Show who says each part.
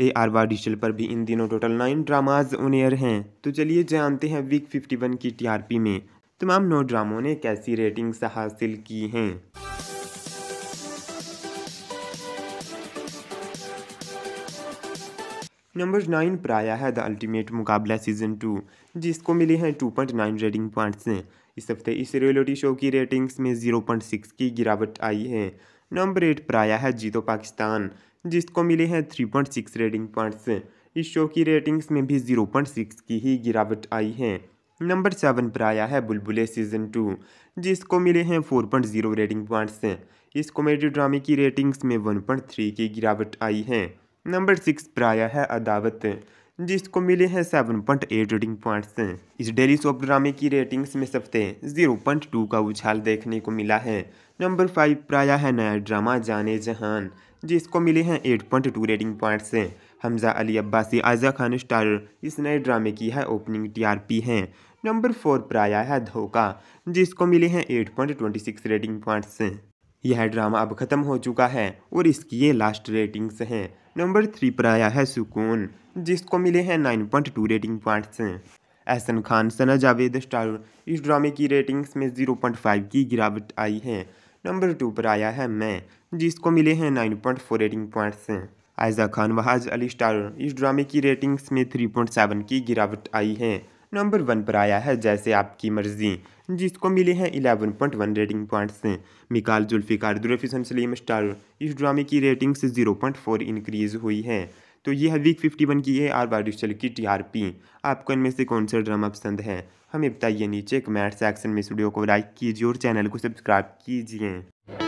Speaker 1: A R वा digital पर भी इन दिनों total nine dramas on air हैं तो चलिए जानते हैं वीक 51 की टीआरपी में तमाम नौ ड्रामों ने कैसी रेटिंग्स हासिल की हैं नंबर नाइन पर आया है the ultimate Muqabla season two जिसको मिली हैं two point nine rating points इस हफ्ते इस रियलिटी शो की रेटिंग्स में जीरो पॉइंट सिक्स की गिरावट आई है नंबर एट पर आया है जीतो पाकिस्तान जिसको मिले हैं three point six rating points इस शो की रेटिंग्स में भी जीरो पॉइंट सिक्स की ही गिरावट आई है नंबर सेवन पर आया है बुलबुले सीजन टू जिसको मिले हैं four point zero rating points इस कॉमेडी ड्रामे की रेटिंग्स में वन पॉइंट थ्री की गिरावट आई है नंबर सिक्स पर आया है अदावत जिसको मिले हैं seven point eight rating points इस डेली सोप ड्रामे की रेटिंग्स में सबसे जीरो पॉइंट टू का उछाल देखने को मिला है नंबर फाइव पर आया है नया ड्रामा जाने जहान जिसको मिले हैं 8.2 rating points Hamza Ali Abbasi Aiza Khan star इस नए ड्रामे की है ओपनिंग टीआरपी है नंबर फोर पर आया है धोखा जिसको मिले हैं 8.26 रेटिंग पॉइंट्स यह ड्रामा अब खत्म हो चुका है और इसकी ये लास्ट रेटिंग्स हैं नंबर थ्री पर आया है सुकून जिसको मिले हैं two rating points Ahsan Khan Sana Javed star इस ड्रामे की रेटिंग्स में 0.5 की गिरावट आई है नंबर टू पर आया है मैं जिसको मिले हैं nine point four rating points Ayeza Khan Wahaj Ali star इस ड्रामे की रेटिंग्स में थ्री पॉइंट सेवन की गिरावट आई है नंबर वन पर आया है जैसे आपकी मर्जी जिसको मिले हैं one rating points Mikaal Zulfiqar Durefishan Saleem star इस ड्रामे की रेटिंग से जीरो पॉइंट फोर इनक्रीज हुई है तो ये है वीक वन की ए आर बारिशल की टीआरपी आपको इनमें से कौन सा ड्रामा पसंद है हमें बताइए नीचे कमेंट सेक्शन में स्टूडियो को लाइक कीजिए और चैनल को सब्सक्राइब कीजिए